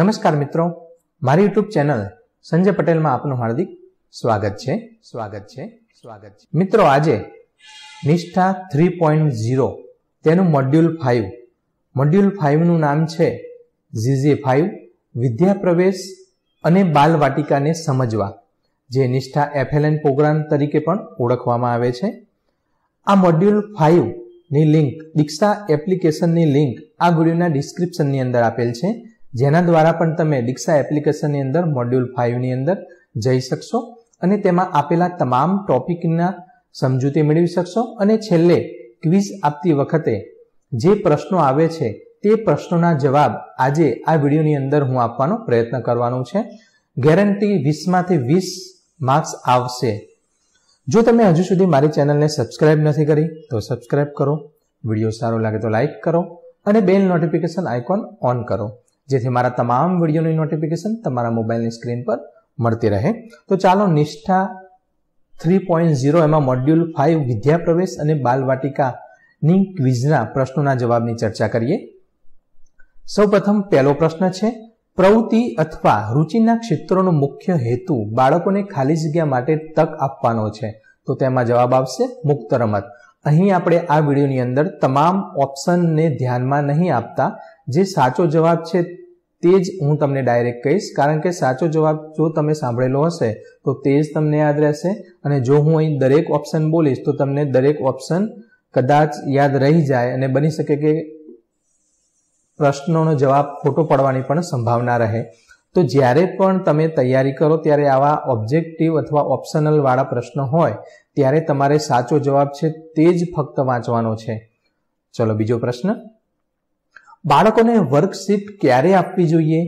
નમસ્કાર મિત્રો મારી યુટ્યુબ ચેનલ સંજય પટેલમાં આપનું હાર્દિક સ્વાગત છે સ્વાગત છે સ્વાગત છે મિત્રો આજે નિષ્ઠા થ્રી પોઈન્ટ ઝીરો તેનું મોડ્યુલ ફાઇવ મોડ્યુલ ફાઇવનું નામ છે ઝીઝી ફાઇવ વિદ્યા પ્રવેશ અને બાલ વાટિકાને સમજવા જે નિષ્ઠા એફએલએન પ્રોગ્રામ તરીકે પણ ઓળખવામાં આવે છે આ મોડ્યુલ ફાઇવની લિંક દીક્ષા એપ્લિકેશનની લિંક આ વિડીયોના ડિસ્ક્રિપ્શનની અંદર આપેલ છે જેના દ્વારા પણ તમે દીક્ષા એપ્લિકેશનની અંદર મોડ્યુલ ફાઇવની અંદર જઈ શકશો અને તેમાં આપેલા તમામ ટોપિકના સમજૂતી મેળવી શકશો અને છેલ્લે ક્વિઝ આપતી વખતે જે પ્રશ્નો આવે છે તે પ્રશ્નોના જવાબ આજે આ વિડીયોની અંદર હું આપવાનો પ્રયત્ન કરવાનો છે ગેરંટી વીસમાંથી વીસ માર્ક્સ આવશે જો તમે હજુ સુધી મારી ચેનલને સબસ્ક્રાઇબ નથી કરી તો સબસ્ક્રાઇબ કરો વિડીયો સારો લાગે તો લાઇક કરો અને બેલ નોટિફિકેશન આઇકોન ઓન કરો જેથી મારા તમામ વિડીયોની નોટિફિકેશન તમારા મોબાઈલની સ્ક્રીન પર મળતી રહે તો ચાલો નિષ્ઠા થ્રી પોઈન્ટ ઝીરો એમાં મોડ્યુલ ફાઇવ વિદ્યાપ્રવેશ અને બાલવાટિકાની ક્વિઝના પ્રશ્નોના જવાબની ચર્ચા કરીએ સૌપ્રથમ પહેલો પ્રશ્ન છે પ્રવૃત્તિ અથવા રુચિના ક્ષેત્રોનો મુખ્ય હેતુ બાળકોને ખાલી જગ્યા માટે તક આપવાનો છે તો તેમાં જવાબ આવશે મુક્ત રમત અહીં આપણે આ વિડીયોની અંદર તમામ ઓપ્શનને ધ્યાનમાં નહીં આપતા જે સાચો જવાબ છે તે જ હું તમને ડાયરેક્ટ કહીશ કારણ કે સાચો જવાબ જો તમે સાંભળેલો હશે તો તે જ તમને યાદ રહેશે અને જો હું અહીં દરેક ઓપ્શન બોલીશ તો તમને દરેક ઓપ્શન કદાચ યાદ રહી જાય અને બની શકે કે પ્રશ્નોનો જવાબ ખોટો પડવાની પણ સંભાવના રહે તો જ્યારે પણ તમે તૈયારી કરો ત્યારે આવા ઓબ્જેક્ટિવ અથવા ઓપ્શનલ વાળા પ્રશ્ન હોય ત્યારે તમારે સાચો જવાબ છે તે જ ફક્ત વાંચવાનો છે ચલો બીજો પ્રશ્ન બાળકોને વર્કશીટ ક્યારે આપવી જોઈએ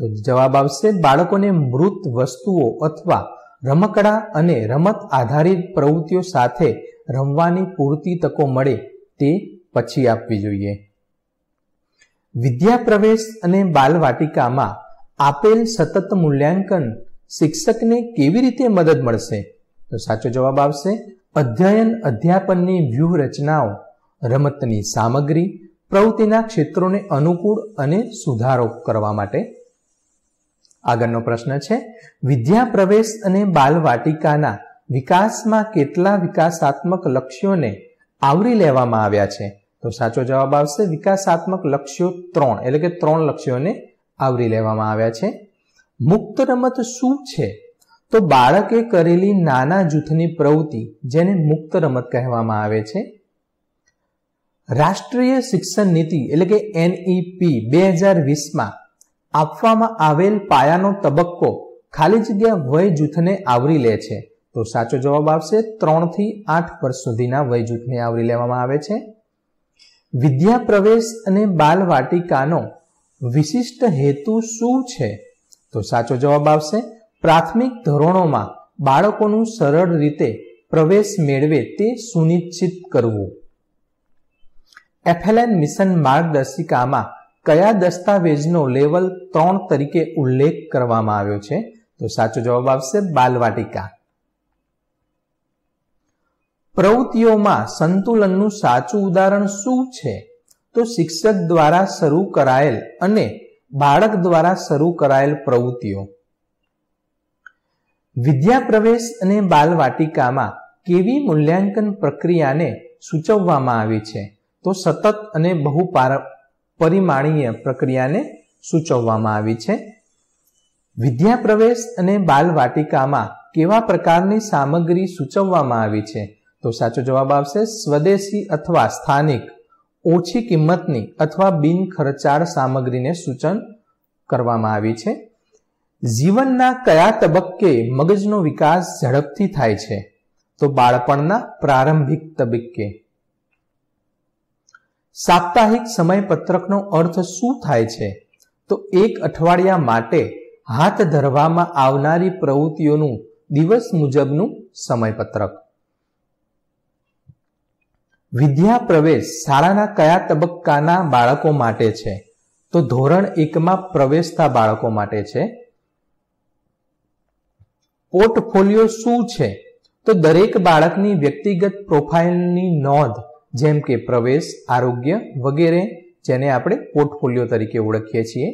તો જવાબ આવશે બાળકોને મૃત વસ્તુઓ અથવા રમકડા અને રમત આધારિત પ્રવૃત્તિઓ સાથે રમવાની પૂરતી તકો મળે તે પછી આપવી જોઈએ વિદ્યા પ્રવેશ અને બાલવાટિકામાં આપેલ સતત મૂલ્યાંકન શિક્ષકને કેવી રીતે મદદ મળશે તો સાચો જવાબ આવશે અધ્યયન અધ્યાપનની વ્યૂહરચનાઓ રમતની સામગ્રી પ્રવૃત્તિના ક્ષેત્રોને અનુકૂળ અને સુધારો કરવા માટે આગળનો પ્રશ્ન છે વિદ્યા પ્રવેશ અને બાલવાટિકાના વિકાસમાં કેટલા વિકાસાત્મક લક્ષ્યોને આવરી લેવામાં આવ્યા છે તો સાચો જવાબ આવશે વિકાસાત્મક લક્ષ્યો ત્રણ એટલે કે ત્રણ લક્ષ્યોને આવરી લેવામાં આવ્યા છે મુક્ત રમત શું છે તો બાળકે કરેલી નાના જૂથની પ્રવૃત્તિ જેને મુક્ત રમત કહેવામાં આવે છે રાષ્ટ્રીય શિક્ષણ નીતિ એટલે કે એનઈપી e બે હજાર વીસમાં આપવામાં આવેલ પાયાનો તબક્કો ખાલી જગ્યા વય જૂથને આવરી લે છે તો સાચો જવાબ આવશે ત્રણથી આઠ વર્ષ સુધીના વય જૂથને આવરી લેવામાં આવે છે વિદ્યા પ્રવેશ અને બાલવાટિકાનો વિશિષ્ટ હેતુ શું છે તો સાચો જવાબ આવશે પ્રાથમિક ધોરણોમાં બાળકોનું સરળ રીતે પ્રવેશ મેળવે તે સુનિશ્ચિત કરવું એફએલએન મિશન માર્ગદર્શિકામાં કયા દસ્તાવેજનો લેવલ ત્રણ તરીકે ઉલ્લેખ કરવામાં આવ્યો છે તો સાચો જવાબ આવશે બાલવાટિકા પ્રવૃત્તિઓમાં સંતુલનનું સાચું ઉદાહરણ શું છે તો શિક્ષક દ્વારા શરૂ કરાયેલ અને બાળક દ્વારા શરૂ કરાયેલ પ્રવૃત્તિઓ વિદ્યા પ્રવેશ અને બાલવાટિકામાં કેવી મૂલ્યાંકન પ્રક્રિયાને સૂચવવામાં આવી છે તો સતત અને બહુ પરિમાણીય પ્રક્રિયાને સૂચવવામાં આવી છે વિદ્યા પ્રવેશ અને બાલ વાટિકામાં કેવા પ્રકારની સામગ્રી સૂચવવામાં આવી છે તો સાચો જવાબ આવશે સ્વદેશી અથવા સ્થાનિક ઓછી કિંમતની અથવા બિન ખર્ચાળ સામગ્રીને સૂચન કરવામાં આવી છે જીવનના કયા તબક્કે મગજનો વિકાસ ઝડપથી થાય છે તો બાળપણના પ્રારંભિક તબક્કે સાપ્તાહિક સમયપત્રકનો અર્થ શું થાય છે તો એક અઠવાડિયા માટે હાથ ધરવામાં આવનારી પ્રવૃત્તિઓનું દિવસ મુજબનું સમયપત્રક વિદ્યા પ્રવેશ શાળાના કયા તબક્કાના બાળકો માટે છે તો ધોરણ એકમાં પ્રવેશતા બાળકો માટે છે પોર્ટફોલિયો શું છે તો દરેક બાળકની વ્યક્તિગત પ્રોફાઇલની નોંધ જેમ કે પ્રવેશ આરોગ્ય વગેરે જેને આપણે પોર્ટફોલિયો તરીકે ઓળખીએ છીએ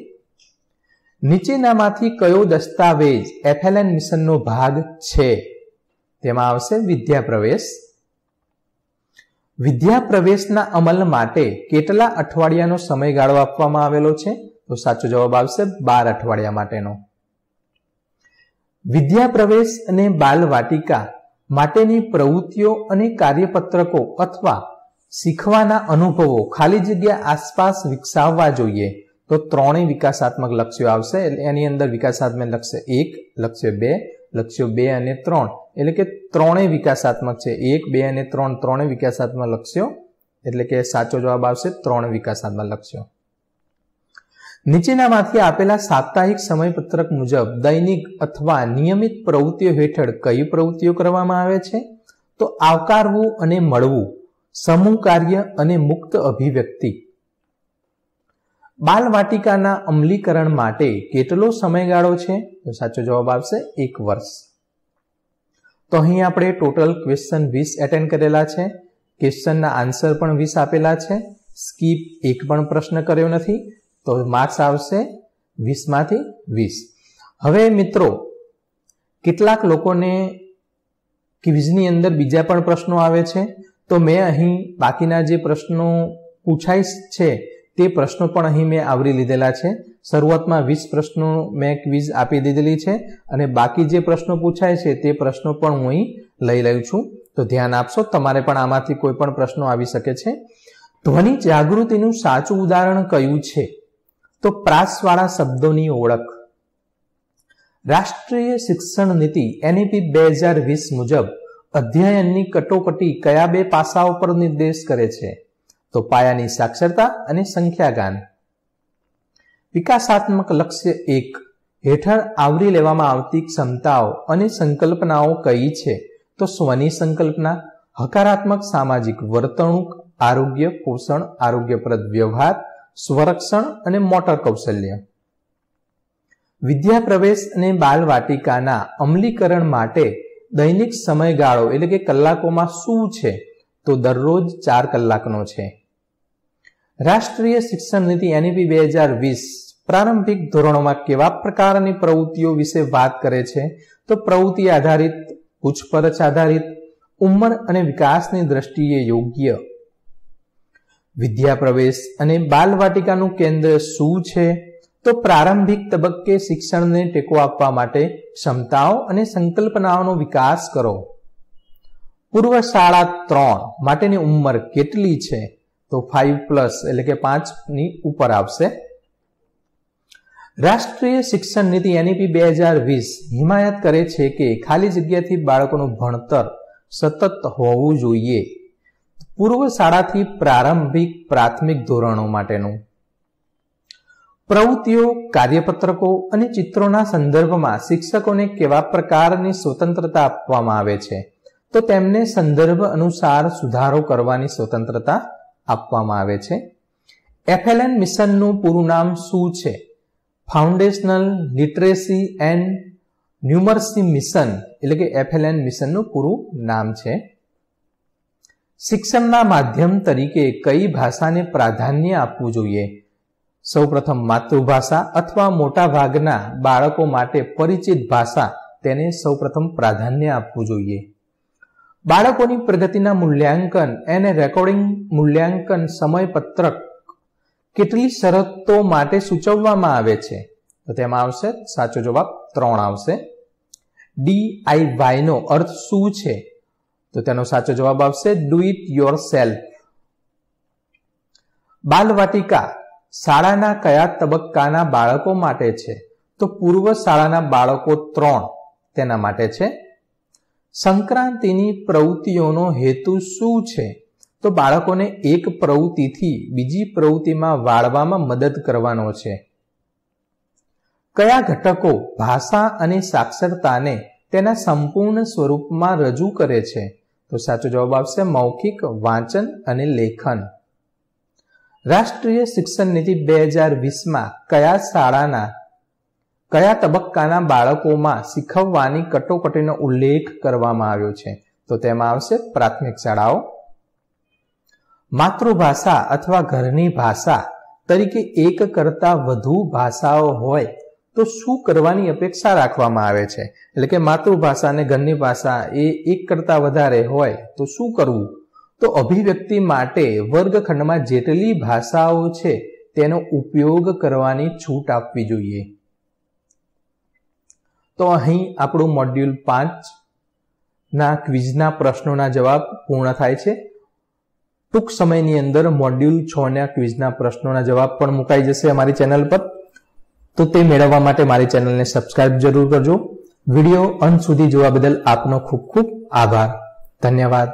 નીચેનામાંથી કયો દસ્તાવેજ એફએલએન મિશનનો ભાગ છે તેમાં આવશે વિદ્યા પ્રવેશ વિદ્યા પ્રવેશના અમલ માટે કેટલા અઠવાડિયાનો સમયગાળો આપવામાં આવેલો છે તો સાચો જવાબ આવશે બાર અઠવાડિયા માટેનો વિદ્યા પ્રવેશ અને બાલ વાટિકા માટેની પ્રવૃત્તિઓ અને કાર્યપત્રકો અથવા શીખવાના અનુભવો ખાલી જગ્યા આસપાસ વિકસાવવા જોઈએ તો ત્રણેય વિકાસાત્મક લક્ષ્યો આવશે એટલે એની અંદર વિકાસાત્મક લક્ષ્ય એક લક્ષ્ય બે લક્ષ્યો બે અને ત્રણ એટલે કે ત્રણેય વિકાસાત્મક છે એક બે અને ત્રણ ત્રણેય વિકાસાત્મક લક્ષ્યો એટલે કે સાચો જવાબ આવશે ત્રણ વિકાસાત્મક લક્ષ્યો નીચેનામાંથી આપેલા સાપ્તાહિક સમયપત્રક મુજબ દૈનિક અથવા નિયમિત પ્રવૃત્તિઓ હેઠળ કઈ પ્રવૃત્તિઓ કરવામાં આવે છે તો આવકારવું અને મળવું સમૂહ કાર્ય અને મુક્ત અભિવ્યક્તિ બાલ વાટિકાના અમલીકરણ માટે કેટલો સમયગાળો છે તો સાચો જવાબ આવશે એક વર્ષ તો અહીં આપણે ટોટલ ક્વેશ્ચન વીસ એટેન્ડ કરેલા છે ક્વેશ્ચનના આન્સર પણ વીસ આપેલા છે સ્કીપ એક પણ પ્રશ્ન કર્યો નથી તો માર્ક્સ આવશે વીસમાંથી વીસ હવે મિત્રો કેટલાક લોકોને ક્વિઝની અંદર બીજા પણ પ્રશ્નો આવે છે તો મેં અહીં બાકીના જે પ્રશ્નો પૂછાય છે તે પ્રશ્નો પણ અહીં મેં આવરી લીધેલા છે શરૂઆતમાં વીસ પ્રશ્નો મેં ક્વિઝ આપી દીધેલી છે અને બાકી જે પ્રશ્નો પૂછાય છે તે પ્રશ્નો પણ હું અહીં લઈ રહ્યો છું તો ધ્યાન આપશો તમારે પણ આમાંથી કોઈ પણ પ્રશ્નો આવી શકે છે ધ્વનિ જાગૃતિનું સાચું ઉદાહરણ કયું છે તો પ્રાસવાળા શબ્દોની ઓળખ રાષ્ટ્રીય શિક્ષણ નીતિ એનઈપી બે હજાર વીસ મુજબ અધ્યયનની કટોકટી કયા બે પાસાઓ પર નિર્દેશ કરે છે તો પાયાની સાક્ષરતા અને સંખ્યાગાન વિકાસાત્મક લક્ષ્ય એક હેઠળ આવરી લેવામાં આવતી ક્ષમતાઓ અને સંકલ્પનાઓ કઈ છે તો સ્વની સંકલ્પના હકારાત્મક સામાજિક વર્તણૂક આરોગ્ય પોષણ આરોગ્યપ્રદ વ્યવહાર સ્વરક્ષણ અને મોટર કૌશલ્ય વિદ્યા પ્રવેશ અને બાલવાટિકાના અમલીકરણ માટે દૈનિક સમયગાળો એટલે કે કલાકોમાં શું છે તો દરરોજ ચાર કલાકનો છે રાષ્ટ્રીય શિક્ષણ નીતિ એનઈપી બે હજાર વીસ પ્રારંભિક ધોરણોમાં કેવા પ્રકારની પ્રવૃત્તિઓ વિશે વાત કરે છે તો પ્રવૃત્તિ આધારિત પૂછપરછ આધારિત ઉંમર અને વિકાસની દ્રષ્ટિએ યોગ્ય વિદ્યા પ્રવેશ અને બાલવાટિકાનું કેન્દ્ર શું છે તો પ્રારંભિક તબક્કે શિક્ષણને ટેકો આપવા માટે ક્ષમતાઓ અને સંકલ્પનાઓનો વિકાસ કરો પૂર્વ શાળા ત્રણ માટેની ઉંમર કેટલી છે તો ફાઈવ પ્લસ એટલે કે પાંચની ઉપર આવશે રાષ્ટ્રીય શિક્ષણ નીતિ એનઈપી e બે હજાર વીસ હિમાયત કરે છે કે ખાલી જગ્યાથી બાળકોનું ભણતર સતત હોવું જોઈએ પૂર્વ શાળાથી પ્રારંભિક પ્રાથમિક ધોરણો માટેનું પ્રવૃત્તિઓ કાર્યપત્રકો અને ચિત્રોના સંદર્ભમાં શિક્ષકોને કેવા પ્રકારની સ્વતંત્રતા આપવામાં આવે છે તો તેમને સંદર્ભ અનુસાર સુધારો કરવાની સ્વતંત્રતા આપવામાં આવે છે એફએલએન મિશનનું પૂરું નામ શું છે foundational literacy and numeracy mission એટલે કે એફએલએન મિશનનું પૂરું નામ છે શિક્ષણના માધ્યમ તરીકે કઈ ભાષાને પ્રાધાન્ય આપવું જોઈએ સૌપ્રથમ માતૃભાષા અથવા મોટા ભાગના બાળકો માટે પરિચિત ભાષા તેને સૌપ્રથમ પ્રાધાન્ય આપવું જોઈએ બાળકોની પ્રગતિના મૂલ્યાંકન એને રેકોર્ડિંગ મૂલ્યાંકન સમયપત્રક કેટલી શરતો માટે સૂચવવામાં આવે છે તો તેમાં આવશે સાચો જવાબ ત્રણ આવશે ડીઆઈવાયનો અર્થ શું છે તો તેનો સાચો જવાબ આવશે do it yourself Balvatika શાળાના કયા તબક્કાના બાળકો માટે છે તો પૂર્વ શાળાના બાળકો ત્રણ તેના માટે છે સંક્રાંતિની પ્રવૃત્તિઓનો હેતુ શું છે તો બાળકોને એક પ્રવૃત્તિથી બીજી પ્રવૃત્તિમાં વાળવામાં મદદ કરવાનો છે કયા ઘટકો ભાષા અને સાક્ષરતાને તેના સંપૂર્ણ સ્વરૂપમાં રજૂ કરે છે તો સાચો જવાબ આવશે મૌખિક વાંચન અને લેખન રાષ્ટ્રીય શિક્ષણ નીતિ બે હજાર વીસમાં કયા શાળાના કયા તબક્કાના બાળકોમાં શીખવવાની કટોકટીનો ઉલ્લેખ કરવામાં આવ્યો છે તો તેમાં આવશે પ્રાથમિક શાળાઓ માતૃભાષા અથવા ઘરની ભાષા તરીકે એક કરતા વધુ ભાષાઓ હોય તો શું કરવાની અપેક્ષા રાખવામાં આવે છે એટલે કે માતૃભાષા અને ઘરની ભાષા એ એક કરતા વધારે હોય તો શું કરવું તો અભિવ્યક્તિ માટે વર્ગખંડમાં જેટલી ભાષાઓ છે તેનો ઉપયોગ કરવાની છૂટ આપવી જોઈએ તો અહીં આપણું મોડ્યુલ પાંચ ના ક્વિઝના પ્રશ્નોના જવાબ પૂર્ણ થાય છે ટૂંક સમયની અંદર મોડ્યુલ છ ના ક્વિઝના પ્રશ્નોના જવાબ પણ મુકાઈ જશે અમારી ચેનલ પર તો તે મેળવવા માટે મારી ચેનલને સબસ્ક્રાઇબ જરૂર કરજો વિડીયો અંત સુધી જોવા બદલ આપનો ખૂબ ખૂબ આભાર ધન્યવાદ